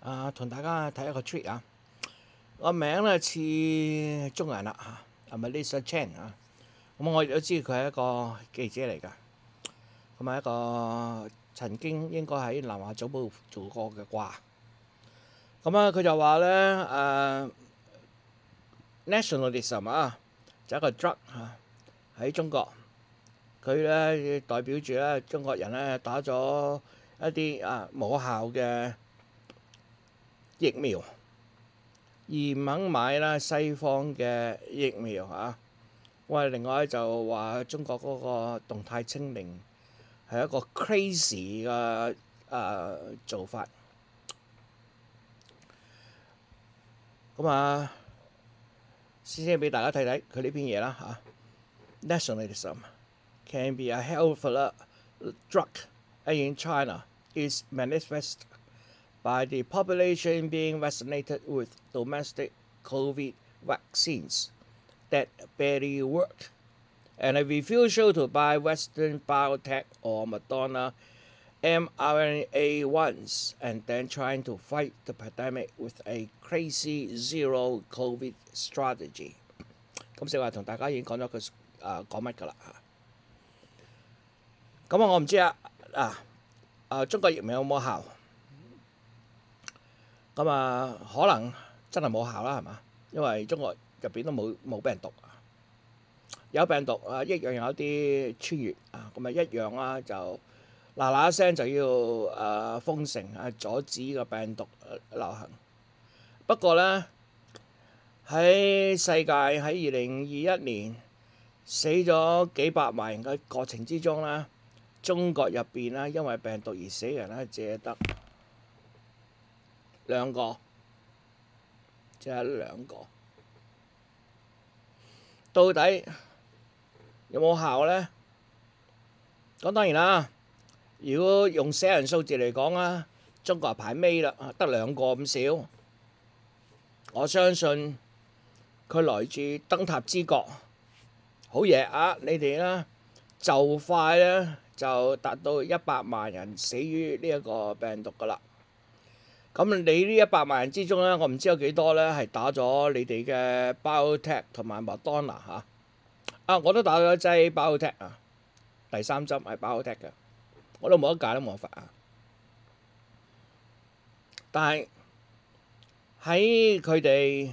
啊，同大家睇一個 trick 啊，個名咧似中人啦嚇，係咪 Lisa c h e n 啊？咁我亦都知佢係一個記者嚟㗎，同埋一個曾經應該喺《南華早報》做過嘅掛。咁啊，佢就話咧誒，Nationalism 啊，就一個 drug 嚇喺中國，佢咧代表住咧中國人咧打咗一啲啊無效嘅。疫苗，而唔肯買啦西方嘅疫苗嚇。喂，另外就話中國嗰個動態清零係一個 crazy 嘅誒做法。咁啊，先先俾大家睇睇佢呢篇嘢啦嚇。Nationalism can be a helpful drug, in China, i s manifest. by the population being vaccinated with domestic COVID vaccines that barely worked, and a refusal to buy Western biotech or Moderna mRNA ones, and then trying to fight the pandemic with a crazy zero COVID strategy。咁即係話同大家已經講咗佢誒講乜㗎啦嚇。咁啊，我唔知啊啊啊，中國疫苗有冇效？咁啊，可能真係冇效啦，係嘛？因為中國入邊都冇冇病毒，有病毒啊一樣有啲穿越啊，咁啊一樣啦，就嗱嗱聲就要啊封城啊，阻止個病毒流行。不過咧，喺世界喺二零二一年死咗幾百萬人嘅過程之中啦，中國入邊呢，因為病毒而死人咧，借得。兩個，就係兩個。到底有冇效咧？咁當然啦，如果用死人數字嚟講啊，中國排尾啦，得兩個咁少。我相信佢來自燈塔之國，好嘢啊！你哋咧就快咧就達到一百萬人死於呢一個病毒㗎啦。咁你呢一百萬人之中咧，我唔知有幾多咧係打咗你哋嘅包 h 同埋麥當娜嚇。啊！我都打咗劑包 h 啊，第三針係包 h 嘅，我都冇得假都冇法啊！但係喺佢哋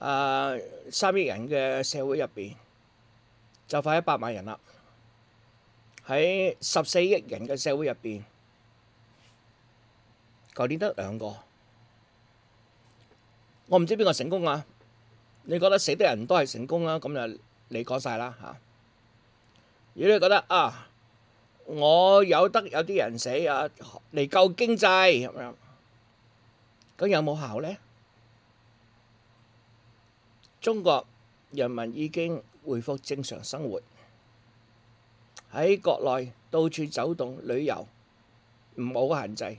誒三億人嘅社會入邊，就快一百萬人啦。喺十四億人嘅社會入邊。舊年得兩個，我唔知邊個成功啊？你覺得死的人都係成功啦，咁就你講晒啦嚇。如果你覺得啊，我有得有啲人死啊嚟救經濟咁樣，咁有冇效咧？中國人民已經回復正常生活，喺國內到處走動旅遊，唔冇限制。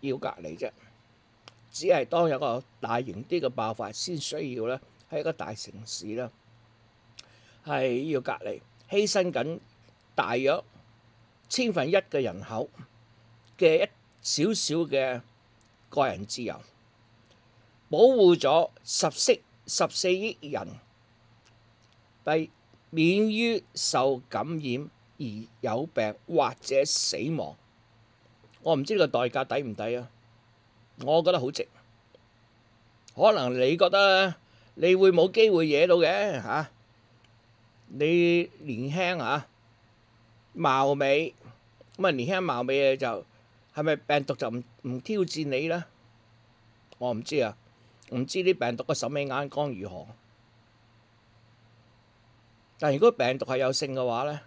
要隔離啫，只係當有個大型啲嘅爆發先需要咧，喺一個大城市咧，係要隔離，犧牲緊大約千分一嘅人口嘅一少少嘅個人自由，保護咗十四十四億人避免於受感染而有病或者死亡。我唔知呢個代價抵唔抵啊！我覺得好值，可能你覺得你會冇機會惹到嘅嚇，你年輕啊，貌美，咁啊年輕貌美嘅就係咪病毒就唔唔挑戰你咧？我唔知啊，唔知啲病毒嘅審美眼光如何。但如果病毒係有性嘅話咧，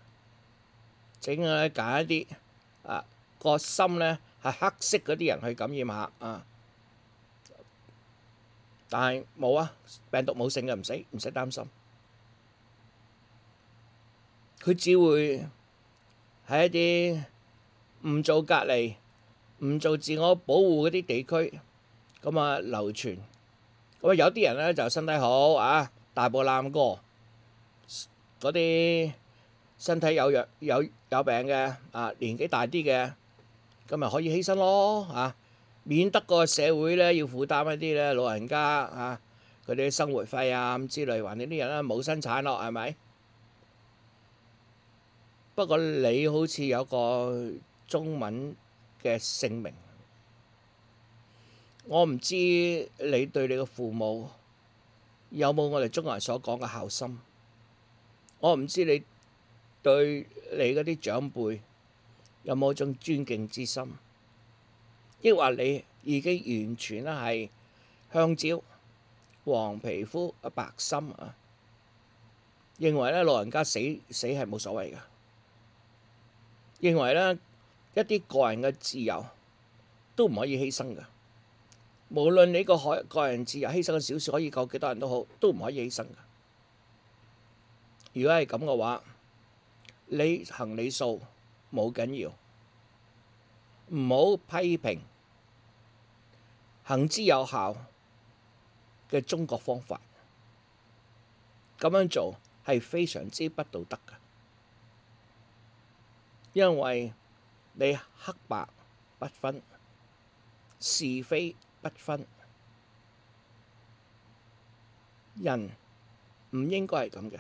整啊揀一啲啊～個心咧係黑色嗰啲人去感染下啊，但係冇啊，病毒冇性嘅，唔使唔使擔心。佢只會喺一啲唔做隔離、唔做自我保護嗰啲地區咁啊流傳。咁啊有啲人咧就身體好啊，大波濫過嗰啲身體有弱有有病嘅啊，年紀大啲嘅。咁咪可以犧牲咯，嚇！免得個社會咧要負擔一啲咧老人家嚇佢啲生活費啊之類，還你啲人咧冇生產咯，係咪？不過你好似有個中文嘅姓名，我唔知你對你嘅父母有冇我哋中國人所講嘅孝心，我唔知你對你嗰啲長輩。有冇一種尊敬之心？亦或你已經完全咧係香蕉黃皮膚啊白心啊，認為咧老人家死死係冇所謂嘅，認為咧一啲個人嘅自由都唔可以犧牲嘅，無論你個海個人自由犧牲嘅少少可以救幾多人都好，都唔可以犧牲嘅。如果係咁嘅話，你行你數。冇緊要，唔好批評，行之有效嘅中國方法，咁樣做係非常之不道德嘅，因為你黑白不分，是非不分，人唔應該係咁嘅。